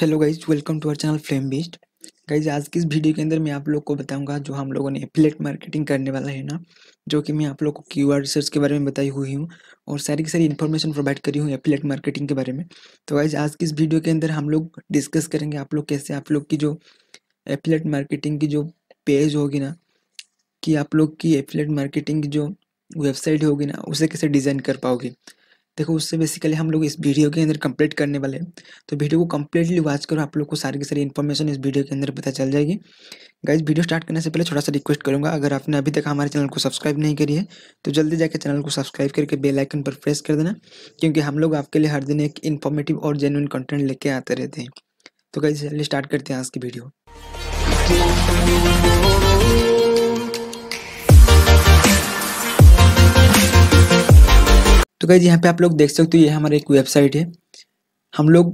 Hello guys welcome to our channel Flame Beast guys आज की इस वीडियो के अंदर मैं आप लोग को बताऊंगा जो हम लोगों ने एफिलेट मार्केटिंग करने वाला है ना जो कि मैं आप लोग को क्यू आर रिसर्च के बारे में बताई हुई हूँ और सारी की सारी इन्फॉर्मेशन प्रोवाइड करी हूँ एफिलेट मार्केटिंग के बारे में तो गाइज आज की इस वीडियो के अंदर हम लोग डिस्कस करेंगे आप लोग कैसे आप लोग की जो एफिलेट मार्केटिंग की जो पेज होगी ना कि आप लोग की एफिलेट मार्केटिंग की जो वेबसाइट होगी ना उसे कैसे डिज़ाइन कर पाओगे देखो उससे बेसिकली हम लोग इस वीडियो के अंदर कंप्लीट करने वाले हैं तो वीडियो को कंप्लीटली वॉच करो आप लोग को सारी की सारी इन्फॉर्मेशन इस वीडियो के अंदर पता चल जाएगी गाइज वीडियो स्टार्ट करने से पहले थोड़ा सा रिक्वेस्ट करूँगा अगर आपने अभी तक हमारे चैनल को सब्सक्राइब नहीं करी है तो जल्दी जाकर चैनल को सब्सक्राइब करके बेलाइकन पर प्रेस कर देना क्योंकि हम लोग आपके लिए हर दिन एक इन्फॉर्मेटिव और जेनुइन कंटेंट लेके आते रहते हैं तो गाइज चलिए स्टार्ट करते हैं आज की वीडियो तो जी यहाँ पे आप लोग देख सकते हो ये हमारा एक वेबसाइट है हम लोग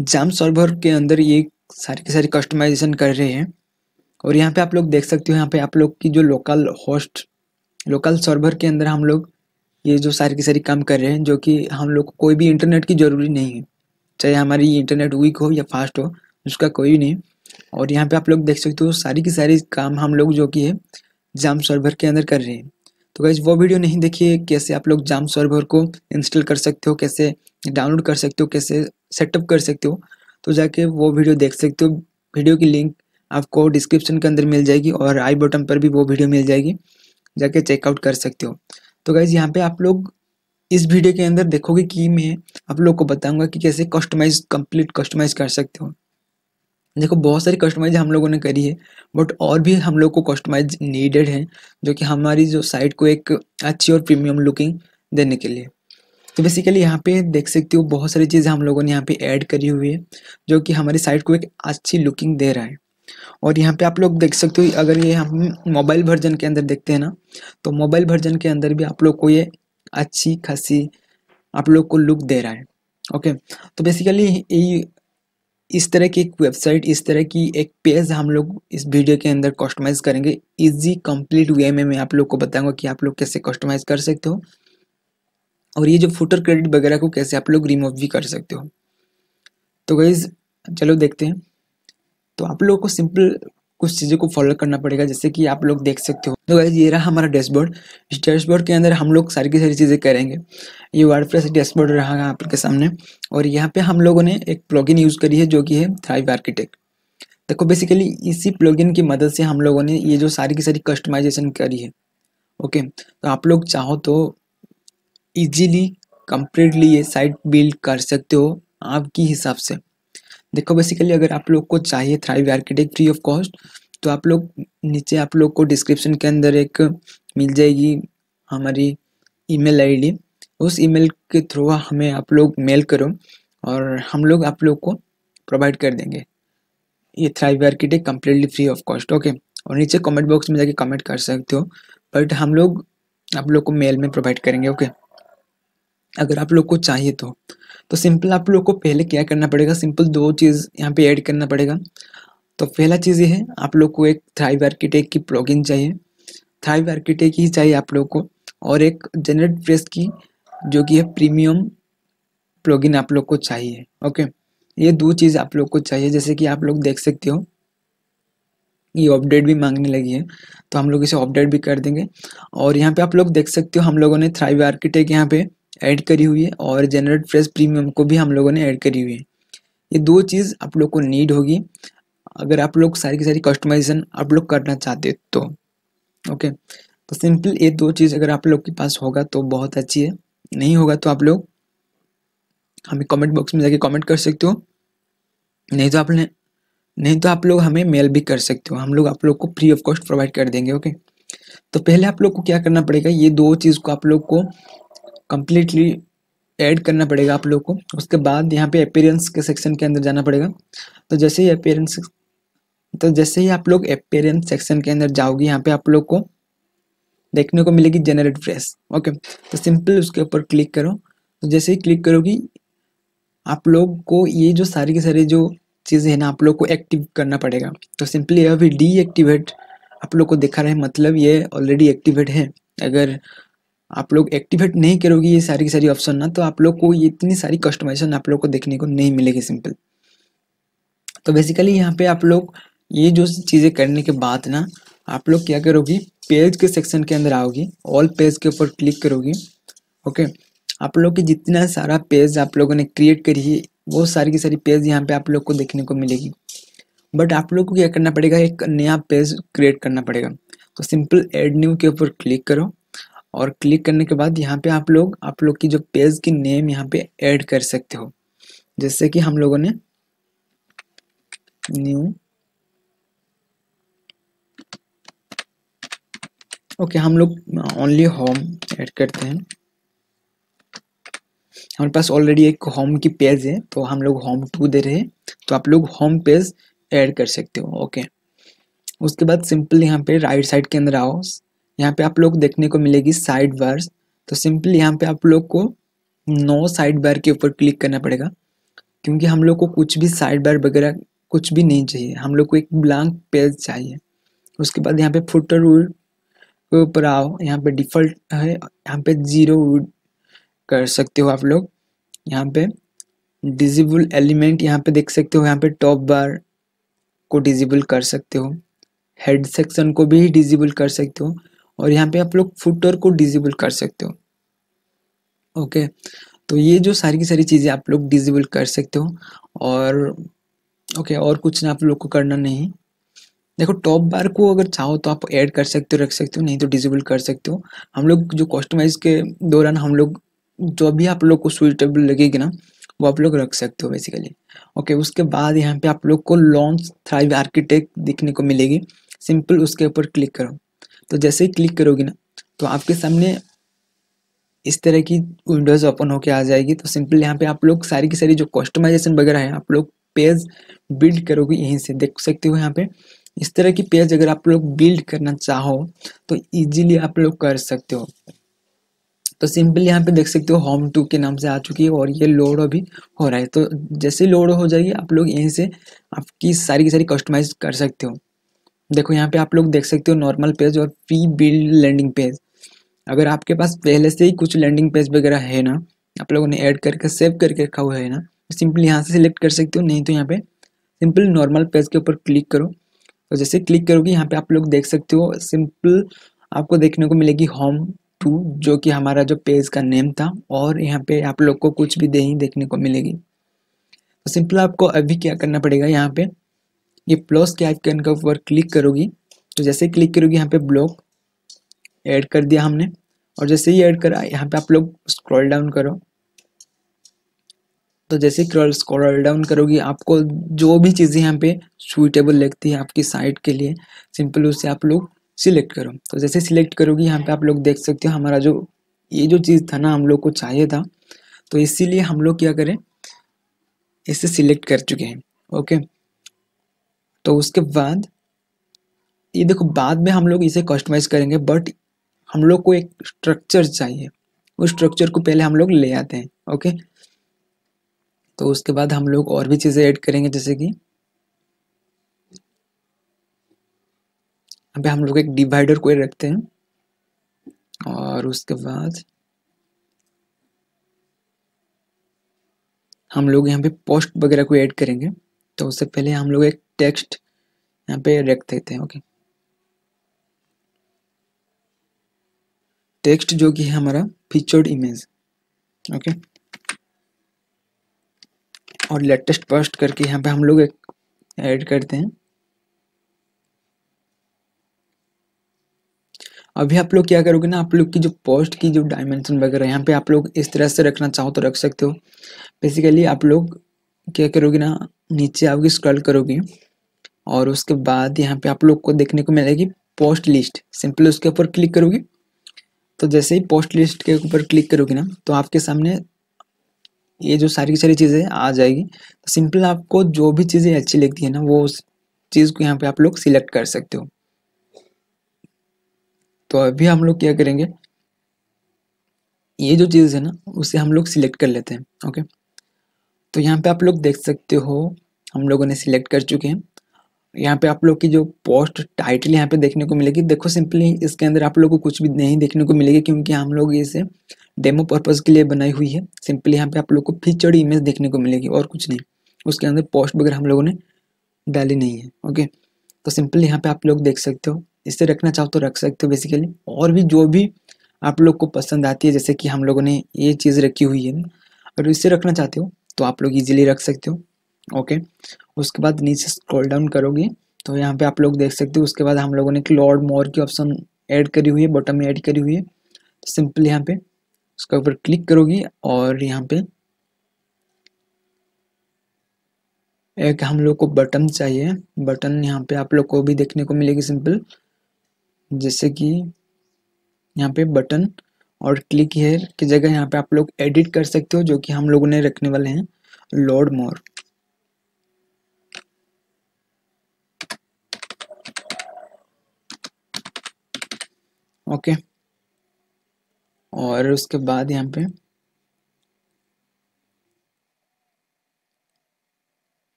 जाम सर्वर के अंदर ये सारे के सारे कस्टमाइजेशन कर रहे हैं और यहाँ पे आप लोग देख सकते हो यहाँ पे आप लोग की जो लोकल होस्ट लोकल सर्वर के अंदर हम लोग ये जो सारे के सारे काम कर रहे हैं जो कि हम लोग को कोई भी इंटरनेट की ज़रूरी नहीं है चाहे हमारी इंटरनेट वीक हो या फास्ट हो उसका कोई नहीं और यहाँ पे आप लोग देख सकते हो सारी की सारी काम हम लोग जो कि है जाम सर्वर के अंदर कर रहे हैं तो गाइज वो वीडियो नहीं देखिए कैसे आप लोग जाम सर्वर को इंस्टॉल कर सकते हो कैसे डाउनलोड कर सकते हो कैसे सेटअप कर सकते हो तो जाके वो वीडियो देख सकते हो वीडियो की लिंक आपको डिस्क्रिप्शन के अंदर मिल जाएगी और आई बटन पर भी वो वीडियो मिल जाएगी जाके चेकआउट कर सकते हो तो गाइज़ यहाँ पे आप लोग इस वीडियो के अंदर देखोगे कि मैं आप लोग को बताऊंगा कि कैसे कस्टमाइज कंप्लीट कस्टमाइज कर सकते हो देखो बहुत सारी कस्टमाइज हम लोगों ने करी है बट और भी हम लोग को कस्टमाइज नीडेड है जो कि हमारी जो साइट को एक अच्छी और प्रीमियम लुकिंग देने के लिए तो बेसिकली यहाँ पे देख सकते हो बहुत सारी चीज़ें हम लोगों ने यहाँ पे ऐड करी हुई है जो कि हमारी साइट को एक अच्छी लुकिंग दे रहा है और यहाँ पे आप लोग देख सकते हो अगर ये हम मोबाइल वर्जन के अंदर देखते हैं ना तो मोबाइल वर्जन के अंदर भी आप लोग को ये अच्छी खासी आप लोग को लुक दे रहा है ओके तो बेसिकली ये इस तरह की एक वेबसाइट इस तरह की एक पेज हम लोग इस वीडियो के अंदर कस्टमाइज करेंगे इजी कंप्लीट वे में मैं आप लोग को बताऊंगा कि आप लोग कैसे कस्टमाइज कर सकते हो और ये जो फुटर क्रेडिट वगैरह को कैसे आप लोग रिमूव भी कर सकते हो तो गाइज चलो देखते हैं तो आप लोगों को सिंपल कुछ चीज़ों को फॉलो करना पड़ेगा जैसे कि आप लोग देख सकते हो तो ये रहा हमारा डैशबोर्ड इस डैशबोर्ड के अंदर हम लोग सारी की सारी चीज़ें करेंगे ये वर्ड प्रेस डैशबोर्ड रहा आपके सामने और यहाँ पे हम लोगों ने एक प्लॉगिन यूज़ करी है जो की है थ्राइव आर्किटेक्ट देखो बेसिकली इसी प्लॉगिन की मदद से हम लोगों ने ये जो सारी की सारी कस्टमाइजेशन करी है ओके तो आप लोग चाहो तो ईजीली कंप्लीटली ये साइट बिल्ड कर सकते हो आपकी हिसाब से देखो बेसिकली अगर आप लोग को चाहिए Thrive Architect free of cost तो आप लोग नीचे आप लोग को डिस्क्रिप्शन के अंदर एक मिल जाएगी हमारी ईमेल आईडी उस ईमेल के थ्रू हमें आप लोग मेल करो और हम लोग आप लोग को प्रोवाइड कर देंगे ये Thrive Architect completely free of cost okay और नीचे कमेंट बॉक्स में जाके कमेंट कर सकते हो बट हम लोग आप लोग को मेल में प्रोवाइड करेंगे ओके okay? अगर आप लोग को चाहिए तो तो सिंपल आप लोग को पहले क्या करना पड़ेगा सिंपल दो चीज़ यहाँ पे ऐड करना पड़ेगा तो पहला चीज़ ये है आप लोग को एक थ्राइव आर्किटेक की प्लॉगिन चाहिए थ्राइव आर्किटेक ही चाहिए आप लोग को और एक जनरेट प्रेस की जो कि है प्रीमियम प्लॉगिन आप लोग को चाहिए ओके ये दो चीज़ आप लोग को चाहिए जैसे कि आप लोग देख सकते हो ये अपडेट भी मांगने लगी है तो हम लोग इसे अपडेट भी कर देंगे और यहाँ पे आप लोग देख सकते हो हम लोगों ने थ्राइव आर्किटेक यहाँ पे ऐड करी हुई है और जनरेट फ्रेश प्रीमियम को भी हम लोगों ने ऐड करी हुई है ये दो चीज़ आप लोग को नीड होगी अगर आप लोग सारी की सारी कस्टमाइजेशन आप लोग करना चाहते हो तो ओके तो सिंपल ये दो चीज़ अगर आप लोग के पास होगा तो बहुत अच्छी है नहीं होगा तो आप लोग हमें कमेंट बॉक्स में जाके कमेंट कर सकते हो नहीं तो आपने नहीं तो आप लोग हमें मेल भी कर सकते हो हम लोग आप लोग को फ्री ऑफ कॉस्ट प्रोवाइड कर देंगे ओके तो पहले आप लोग को क्या करना पड़ेगा ये दो चीज़ को आप लोग को कम्प्लीटली ऐड करना पड़ेगा आप लोग को उसके बाद यहाँ पे अपेयरेंस के सेक्शन के अंदर जाना पड़ेगा तो जैसे ही अपेयरेंस तो जैसे ही आप लोग अपेयरेंस सेक्शन के अंदर जाओगे यहाँ पे आप लोग को देखने को मिलेगी जनरेट फ्रेश ओके तो सिंपल उसके ऊपर क्लिक करो तो जैसे ही क्लिक करोगी आप लोग को ये जो सारी की सारी जो चीज़ें हैं ना आप लोग को एक्टिव करना पड़ेगा तो सिंपली यह भी डीएक्टिवेट आप लोग को दिखा रहे हैं मतलब ये ऑलरेडी एक्टिवेट है अगर आप लोग एक्टिवेट नहीं करोगे ये सारी की सारी ऑप्शन ना तो आप लोग को ये इतनी सारी कस्टमाइजेशन आप लोग को देखने को नहीं मिलेगी सिंपल तो बेसिकली यहाँ पे आप लोग ये जो चीज़ें करने के बाद ना आप लोग क्या करोगी पेज के सेक्शन के अंदर आओगी ऑल पेज के ऊपर क्लिक करोगी ओके आप लोग की जितना सारा पेज आप लोगों ने क्रिएट करी है वो सारी की सारी पेज यहाँ पे आप लोग को देखने को मिलेगी बट आप लोग को क्या करना पड़ेगा एक नया पेज क्रिएट करना पड़ेगा तो सिंपल एड न्यू के ऊपर क्लिक करो और क्लिक करने के बाद यहाँ पे आप लोग आप लोग की जो पेज की नेम यहाँ पे ऐड कर सकते हो जैसे कि हम लोगों ने न्यू ओके हम लोग ओनली होम ऐड करते हैं हमारे पास ऑलरेडी एक होम की पेज है तो हम लोग होम टू दे रहे हैं तो आप लोग होम पेज ऐड कर सकते हो ओके उसके बाद सिंपल यहाँ पे राइट साइड के अंदर आओ यहाँ पे आप लोग देखने को मिलेगी साइड बार्स तो सिंपली यहाँ पे आप लोग को नो साइड बार के ऊपर क्लिक करना पड़ेगा क्योंकि हम लोग को कुछ भी साइड बार वगैरह कुछ भी नहीं चाहिए हम लोग को एक ब्लैंक पेज चाहिए उसके बाद यहाँ पे फुटर वुड के ऊपर आओ यहाँ पे डिफ़ॉल्ट है यहाँ पे जीरो वुड कर सकते हो आप लोग यहाँ पे डिजिबल एलिमेंट यहाँ पे देख सकते हो यहाँ पे टॉप बार को डिजिबल कर सकते हो हेड सेक्शन को भी डिजिबल कर सकते हो और यहाँ पे आप लोग फुटर को डिजेबल कर सकते हो ओके तो ये जो सारी की सारी चीज़ें आप लोग डिजेबल कर सकते हो और ओके और कुछ ना आप लोग को करना नहीं देखो टॉप बार को अगर चाहो तो आप ऐड कर सकते हो रख सकते हो नहीं तो डिजेबल कर सकते हो हम लोग जो कस्टमाइज के दौरान हम लोग जो भी आप लोग को सुइटेबल लगेगी ना वो आप लोग रख सकते हो बेसिकली ओके उसके बाद यहाँ पे आप लोग को लॉन्च थ्राइव आर्किटेक्ट दिखने को मिलेगी सिंपल उसके ऊपर क्लिक करो तो जैसे ही क्लिक करोगे ना तो आपके सामने इस तरह की विंडोज़ ओपन होके आ जाएगी तो सिंपल यहाँ पे आप लोग सारी की सारी जो कस्टमाइजेशन वगैरह है आप लोग पेज बिल्ड करोगे यहीं से देख सकते हो यहाँ पे इस तरह की पेज अगर आप लोग बिल्ड करना चाहो तो इजीली आप लोग कर सकते हो तो सिंपल यहाँ पे देख सकते हो होम टू के नाम से आ चुकी है और ये लोड अभी हो रहा है तो जैसे लोड हो जाएगी आप लोग यहीं से आपकी सारी की सारी कस्टमाइज कर सकते हो देखो यहाँ पे आप लोग देख सकते हो नॉर्मल पेज और प्री बिल्ड लैंडिंग पेज अगर आपके पास पहले से ही कुछ लैंडिंग पेज वगैरह है ना आप लोगों ने ऐड करके सेव करके रखा हुआ है ना सिंपली यहाँ से सिलेक्ट कर सकते हो नहीं तो यहाँ पे सिंपल नॉर्मल पेज के ऊपर क्लिक करो और जैसे क्लिक करोगे यहाँ पे आप लोग देख सकते हो सिंपल आपको देखने को मिलेगी होम टू जो कि हमारा जो पेज का नेम था और यहाँ पे आप लोग को कुछ भी नहीं देखने को मिलेगी तो सिंपल आपको अभी क्या करना पड़ेगा यहाँ पे ये प्लस के आइकन के ऊपर क्लिक करोगी तो जैसे क्लिक करोगी यहाँ पे ब्लॉक ऐड कर दिया हमने और जैसे ही ऐड करा यहाँ पे आप लोग स्क्रॉल डाउन करो तो जैसे स्क्रॉल डाउन करोगी आपको जो भी चीज़ें यहाँ पे सुइटेबल लगती है आपकी साइट के लिए सिंपल उसे आप लोग सिलेक्ट करो तो जैसे सिलेक्ट करोगी यहाँ पे आप लोग देख सकते हो हमारा जो ये जो चीज़ था ना हम लोग को चाहिए था तो इसीलिए हम लोग क्या करें इसे सिलेक्ट कर चुके हैं ओके तो उसके बाद ये देखो बाद में हम लोग इसे कस्टमाइज करेंगे बट हम लोग को एक स्ट्रक्चर चाहिए उस स्ट्रक्चर को पहले हम लोग ले आते हैं ओके तो उसके बाद हम लोग और भी चीज़ें ऐड करेंगे जैसे कि अभी हम लोग एक डिवाइडर को रखते हैं और उसके बाद हम लोग यहाँ पे पोस्ट वगैरह को ऐड करेंगे तो उससे पहले हम लोग एक टेक्स्ट यहाँ पे रेक्ट देते हैं ओके टेक्स्ट जो कि है हमारा फीचर्ड इमेज ओके और लेटेस्ट पोस्ट करके यहाँ पे हम लोग एक ऐड करते हैं अभी आप लोग क्या करोगे ना आप लोग की जो पोस्ट की जो डायमेंशन वगैरह यहाँ पे आप लोग इस तरह से रखना चाहो तो रख सकते हो बेसिकली आप लोग क्या करोगे ना नीचे आओगे स्क्रॉल करोगे और उसके बाद यहाँ पे आप लोग को देखने को मिलेगी पोस्ट लिस्ट सिंपल उसके ऊपर क्लिक करोगे तो जैसे ही पोस्ट लिस्ट के ऊपर क्लिक करोगे ना तो आपके सामने ये जो सारी की सारी चीज़ें आ जाएगी तो सिंपल आपको जो भी चीज़ें अच्छी लगती है ना वो उस चीज़ को यहाँ पे आप लोग सिलेक्ट कर सकते हो तो अभी हम लोग क्या करेंगे ये जो चीज़ है ना उसे हम लोग सिलेक्ट कर लेते हैं ओके तो यहाँ पे आप लोग देख सकते हो हम लोगों ने सिलेक्ट कर चुके हैं यहाँ पे आप लोग की जो पोस्ट टाइटल यहाँ पे देखने को मिलेगी देखो सिंपली इसके अंदर आप लोग को कुछ भी नहीं देखने को मिलेगी क्योंकि हम लोग इसे डेमो पर्पज के लिए बनाई हुई है सिंपली यहाँ पे आप लोग को फीचर्ड इमेज देखने को मिलेगी और कुछ नहीं उसके अंदर पोस्ट वगैरह हम लोगों ने डाली नहीं है ओके तो सिंपली यहाँ पे आप लोग देख सकते हो इसे रखना चाहो तो रख सकते हो बेसिकली और भी जो भी आप लोग को पसंद आती है जैसे कि हम लोगों ने ये चीज़ रखी हुई है और इसे रखना चाहते हो तो आप लोग इजीली रख सकते हो ओके उसके बाद नीचे स्क्रॉल डाउन करोगे तो यहाँ पे आप लोग देख सकते हो उसके बाद हम लोगों ने क्लॉड मोर की ऑप्शन ऐड करी हुई है बॉटम में ऐड करी हुई है सिंपल यहाँ पे उसके ऊपर क्लिक करोगी और यहाँ पे एक हम लोग को बटन चाहिए बटन यहाँ पे आप लोग को भी देखने को मिलेगी सिंपल जैसे कि यहाँ पे बटन और क्लिक हेयर की जगह यहाँ पे आप लोग एडिट कर सकते हो जो कि हम लोगों ने रखने वाले हैं लॉर्ड मोर ओके और उसके बाद यहाँ पे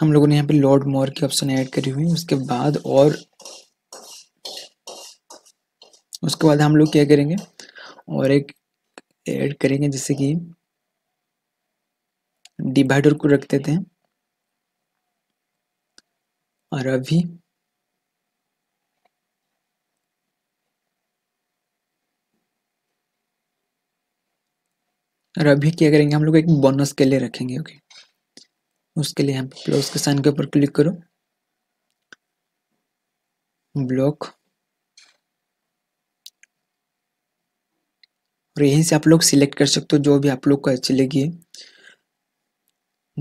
हम लोगों ने यहाँ पे लॉर्ड मोर की ऑप्शन ऐड करी हुई उसके बाद और उसके बाद हम लोग क्या करेंगे और एक ऐड करेंगे जैसे कि डिवाइडर को रख देते हैं और अभी और अभी क्या करेंगे हम लोग एक बोनस के लिए रखेंगे ओके उसके लिए यहाँ पे प्लस के साइन के ऊपर क्लिक करो ब्लॉक और यहीं से आप लोग सिलेक्ट कर सकते हो जो भी आप लोग को अच्छी लगी है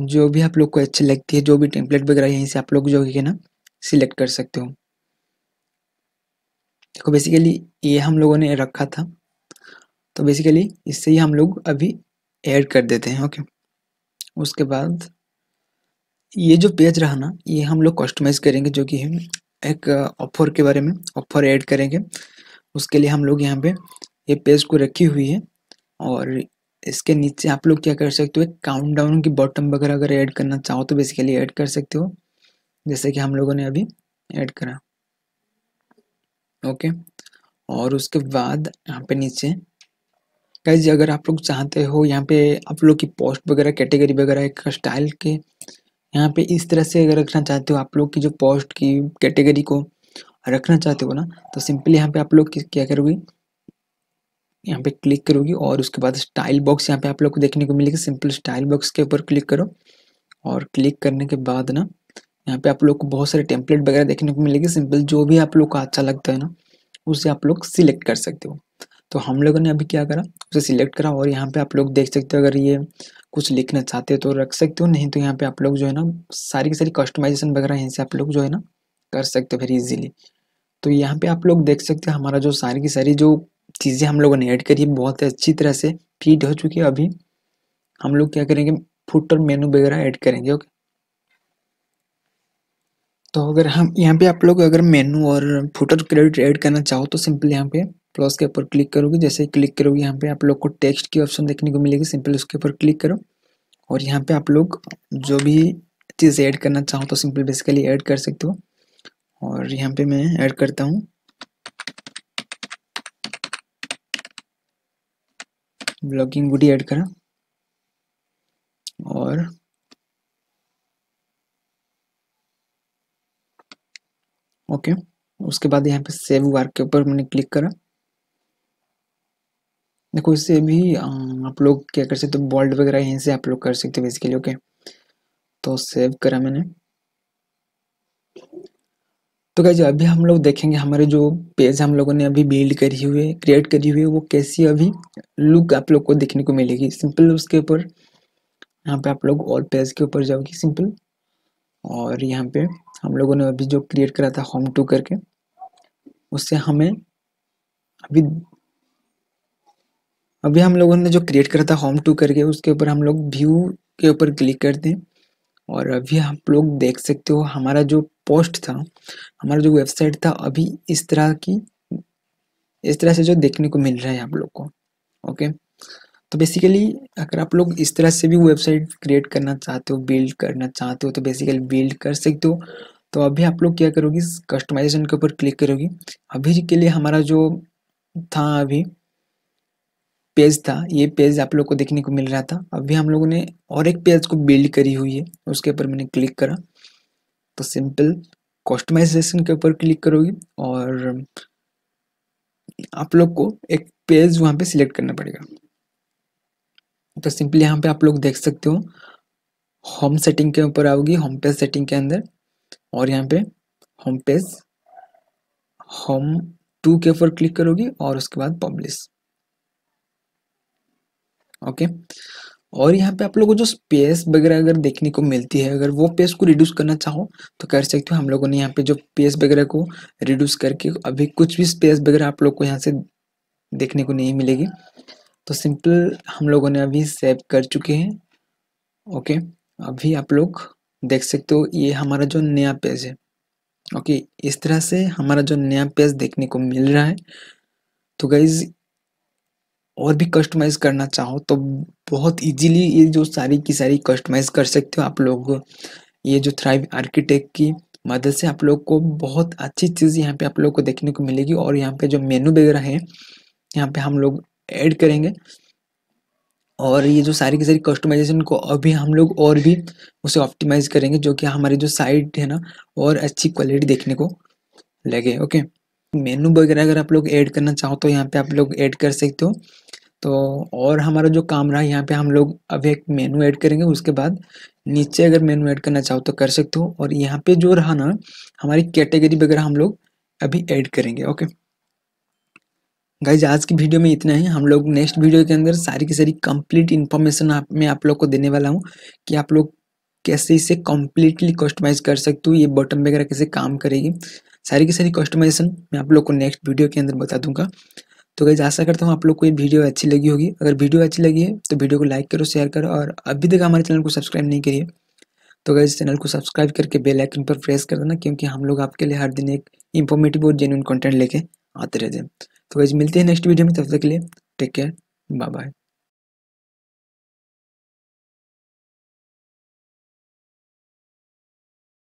जो भी आप लोग को अच्छी लगती है जो भी टेम्पलेट वगैरह यहीं से आप लोग जो है ना सिलेक्ट कर सकते हो देखो बेसिकली ये हम लोगों ने रखा था तो बेसिकली इससे ही हम लोग अभी ऐड कर देते हैं ओके उसके बाद ये जो पेज रहा ना ये हम लोग कस्टमाइज़ करेंगे जो कि एक ऑफर uh, के बारे में ऑफर ऐड करेंगे उसके लिए हम लोग यहाँ पे ये पेज को रखी हुई है और इसके नीचे आप लोग क्या कर सकते हो काउंट डाउन की बॉटम वगैरह अगर ऐड करना चाहो तो बेसिकली ऐड कर सकते हो जैसे कि हम लोगों ने अभी ऐड करा ओके और उसके बाद यहाँ पे नीचे गाइज अगर आप लोग चाहते हो यहाँ पे आप लोग की पोस्ट वगैरह कैटेगरी वगैरह एक स्टाइल के यहाँ पे इस तरह से अगर रखना चाहते हो आप लोग की जो पोस्ट की कैटेगरी को रखना चाहते हो ना तो सिंपली यहाँ पे आप लोग क्या करोगे यहाँ पे क्लिक करोगी और उसके बाद स्टाइल बॉक्स यहाँ पे आप लोग को देखने को मिलेगा सिंपल स्टाइल बॉक्स के ऊपर क्लिक करो और क्लिक करने के बाद ना यहाँ पे आप लोग को बहुत सारे टेम्पलेट वगैरह देखने को मिलेगी सिंपल जो भी आप लोग को अच्छा लगता है ना उसे आप लोग सिलेक्ट कर सकते हो तो हम लोगों ने अभी क्या करा उसे सिलेक्ट करा और यहाँ पे आप लोग देख सकते हो अगर ये कुछ लिखना चाहते हो तो रख सकते हो नहीं तो यहाँ पे आप लोग जो है ना सारी की सारी कस्टमाइजेशन वगैरह यहाँ से आप लोग जो है ना कर सकते हो फिर इजीली तो यहाँ पे आप लोग देख सकते हो हमारा जो सारी की सारी जो चीज़ें हम लोगों ने ऐड करी बहुत अच्छी तरह से फीड हो चुकी है अभी हम लोग क्या करेंगे फुटर मेनू वगैरह ऐड करेंगे ओके तो अगर हम यहाँ पे आप लोग अगर मेनू और फुटर क्रेडिट ऐड करना चाहो तो सिंपल यहाँ पे प्लस के ऊपर क्लिक करोगे जैसे ही क्लिक करोगे यहाँ पे आप लोग को टेक्स्ट की ऑप्शन देखने को मिलेगी सिंपल उसके ऊपर क्लिक करो और यहाँ पे आप लोग जो भी चीज़ ऐड करना चाहो तो सिंपल बेसिकली ऐड कर सकते हो और यहाँ पे मैं ऐड करता हूँ ब्लॉगिंग बूटी ऐड करा और ओके उसके बाद यहाँ पे सेव वार्क के ऊपर मैंने क्लिक करा देखो इससे भी आप लोग क्या कर सकते तो बॉल्ड वगैरह यहीं से आप लोग कर सकते हो बेसिकली ओके तो सेव करा मैंने तो कह अभी हम लोग देखेंगे हमारे जो पेज हम लोगों ने अभी बिल्ड करी हुई है क्रिएट करी हुई है वो कैसी अभी लुक आप लोग को देखने को मिलेगी सिंपल उसके ऊपर यहाँ पे आप लोग और पेज के ऊपर जाओगे सिंपल और यहाँ पे हम लोगों ने अभी जो क्रिएट करा था होम टू करके उससे हमें अभी अभी हम लोगों ने जो क्रिएट करा था होम टू करके उसके ऊपर हम लोग व्यू के ऊपर क्लिक करते हैं और अभी आप लोग देख सकते हो हमारा जो पोस्ट था हमारा जो वेबसाइट था अभी इस तरह की इस तरह से जो देखने को मिल रहा है आप लोग को ओके तो बेसिकली अगर आप लोग इस तरह से भी वेबसाइट क्रिएट करना चाहते हो बिल्ड करना चाहते हो तो बेसिकली बिल्ड कर सकते हो तो अभी आप लोग क्या करोगी कस्टमाइजेशन के ऊपर क्लिक करोगी अभी के लिए हमारा जो था अभी पेज था ये पेज आप लोग को देखने को मिल रहा था अभी हम लोगों ने और एक पेज को बिल्ड करी हुई है उसके ऊपर मैंने क्लिक करा तो सिंपल कॉस्टमाइजेशन के ऊपर क्लिक करोगे और आप लोग को एक पेज वहाँ पे सिलेक्ट करना पड़ेगा तो सिंपली यहाँ पे आप लोग देख सकते हो होम सेटिंग के ऊपर आओगी होम पेज सेटिंग के अंदर और यहाँ पे होम पेज होम टू के ऊपर क्लिक करोगी और उसके बाद पब्लिश ओके और यहाँ पे आप लोगों को जो स्पेस वगैरह अगर देखने को मिलती है अगर वो पेस को रिड्यूस करना चाहो तो कर सकते हो हम लोगों ने यहाँ पे जो पेस वगैरह को रिड्यूस करके अभी कुछ भी स्पेस वगैरह आप लोग को यहाँ से देखने को नहीं मिलेगी तो सिंपल हम लोगों ने अभी सेव कर चुके हैं ओके अभी आप लोग देख सकते हो ये हमारा जो नया पेज है ओके इस तरह से हमारा जो नया पेज देखने को मिल रहा है तो गाइज और भी कस्टमाइज करना चाहो तो बहुत इजीली ये जो सारी की सारी कस्टमाइज कर सकते हो आप लोग ये जो थ्राइव आर्किटेक्ट की मदद से आप लोग को बहुत अच्छी चीज़ यहाँ पे आप लोग को देखने को मिलेगी और यहाँ पे जो मेनू वगैरह है यहाँ पे हम लोग ऐड करेंगे और ये जो सारी की सारी कस्टमाइजेशन को अभी हम लोग और भी उसे ऑप्टिमाइज करेंगे जो कि हमारी जो साइट है ना और अच्छी क्वालिटी देखने को लगे ओके मेनू वगैरह अगर आप लोग ऐड करना चाहो तो यहाँ पे आप लोग ऐड कर सकते हो तो और हमारा जो काम रहा यहाँ पे हम लोग अभी एक मेनू ऐड करेंगे उसके बाद नीचे अगर मेनू ऐड करना चाहो तो कर सकते हो और यहाँ पे जो रहा ना हमारी कैटेगरी वगैरह हम लोग अभी ऐड करेंगे ओके गाइज आज की वीडियो में इतना ही हम लोग नेक्स्ट वीडियो के अंदर सारी की सारी कंप्लीट इन्फॉर्मेशन आप मैं आप लोग को देने वाला हूँ कि आप लोग कैसे इसे कम्प्लीटली कस्टमाइज कर सकती हूँ ये बटन वगैरह कैसे काम करेगी सारी की सारी कस्टमाइजेशन मैं आप लोग को नेक्स्ट वीडियो के अंदर बता दूंगा तो गई आशा करता हूँ आप लोग को ये वीडियो अच्छी लगी होगी अगर वीडियो अच्छी लगी है तो वीडियो को लाइक करो शेयर करो और अभी तक हमारे चैनल को सब्सक्राइब नहीं करिए तो इस चैनल को सब्सक्राइब करके बेल आइकन पर प्रेस कर देना क्योंकि हम लोग आपके लिए हर दिन एक इंफॉर्मेटिव और जेन्यून कंटेंट लेके आते रहते हैं तो गई मिलते हैं नेक्स्ट वीडियो में तब तक के लिए टेक केयर बाय बाय